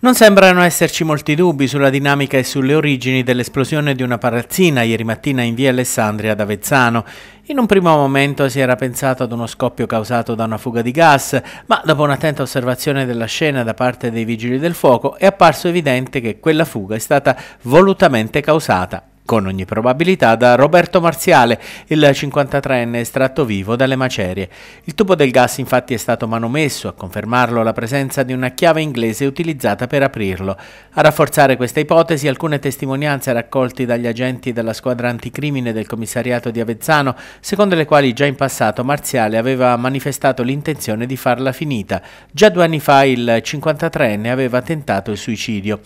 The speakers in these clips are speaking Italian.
Non sembrano esserci molti dubbi sulla dinamica e sulle origini dell'esplosione di una palazzina ieri mattina in via Alessandria ad Avezzano. In un primo momento si era pensato ad uno scoppio causato da una fuga di gas, ma dopo un'attenta osservazione della scena da parte dei vigili del fuoco è apparso evidente che quella fuga è stata volutamente causata con ogni probabilità da Roberto Marziale, il 53enne estratto vivo dalle macerie. Il tubo del gas infatti è stato manomesso, a confermarlo la presenza di una chiave inglese utilizzata per aprirlo. A rafforzare questa ipotesi alcune testimonianze raccolte dagli agenti della squadra anticrimine del commissariato di Avezzano, secondo le quali già in passato Marziale aveva manifestato l'intenzione di farla finita. Già due anni fa il 53enne aveva tentato il suicidio.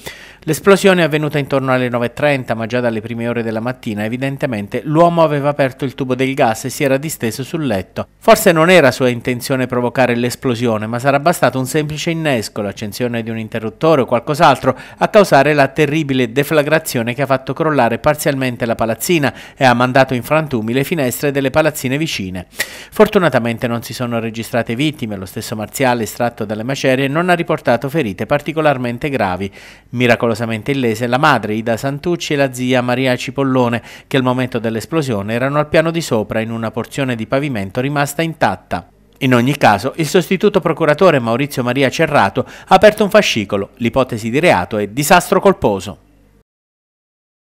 L'esplosione è avvenuta intorno alle 9.30, ma già dalle prime ore della mattina evidentemente l'uomo aveva aperto il tubo del gas e si era disteso sul letto. Forse non era sua intenzione provocare l'esplosione, ma sarà bastato un semplice innesco, l'accensione di un interruttore o qualcos'altro, a causare la terribile deflagrazione che ha fatto crollare parzialmente la palazzina e ha mandato in frantumi le finestre delle palazzine vicine. Fortunatamente non si sono registrate vittime, lo stesso marziale estratto dalle macerie non ha riportato ferite particolarmente gravi. Miracolo pericolosamente illese la madre Ida Santucci e la zia Maria Cipollone, che al momento dell'esplosione erano al piano di sopra in una porzione di pavimento rimasta intatta. In ogni caso, il sostituto procuratore Maurizio Maria Cerrato ha aperto un fascicolo, l'ipotesi di reato è disastro colposo.